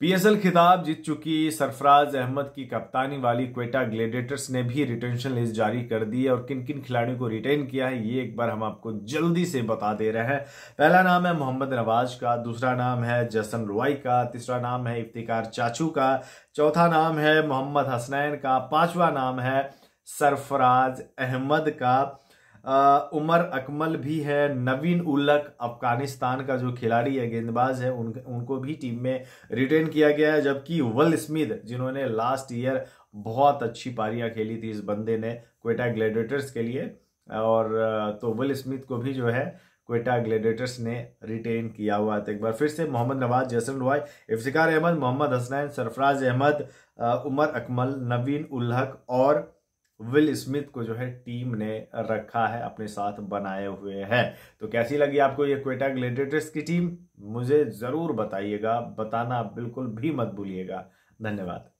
PSL खिताब जीत चुकी सरफराज अहमद की कप्तानी वाली क्वेटा ग्लेडेटर्स ने भी रिटेंशन लिस्ट जारी कर दी है और किन किन खिलाड़ियों को रिटेन किया है ये एक बार हम आपको जल्दी से बता दे रहे हैं पहला नाम है मोहम्मद नवाज का दूसरा नाम है जसन रोई का तीसरा नाम है इफ्तिकार चाचू का चौथा नाम है मोहम्मद हसनैन का पांचवा नाम है सरफराज अहमद का उमर अकमल भी है नवीन उल्लक अफगानिस्तान का जो खिलाड़ी है गेंदबाज है उन उनको भी टीम में रिटेन किया गया है जबकि वल स्मिथ जिन्होंने लास्ट ईयर बहुत अच्छी पारियां खेली थी इस बंदे ने कोयटा ग्लेडिएटर्स के लिए और तो विल स्मिथ को भी जो है कोयटा ग्लेडिएटर्स ने रिटेन किया हुआ था एक बार फिर से मोहम्मद नवाज जसन रॉय इफ्तिकार अहमद मोहम्मद हसनैन सरफराज अहमद उमर अकमल नवीन उल्हक और विल स्मिथ को जो है टीम ने रखा है अपने साथ बनाए हुए है तो कैसी लगी आपको ये क्वेटा ग्लेडिएटर्स की टीम मुझे ज़रूर बताइएगा बताना बिल्कुल भी मत भूलिएगा धन्यवाद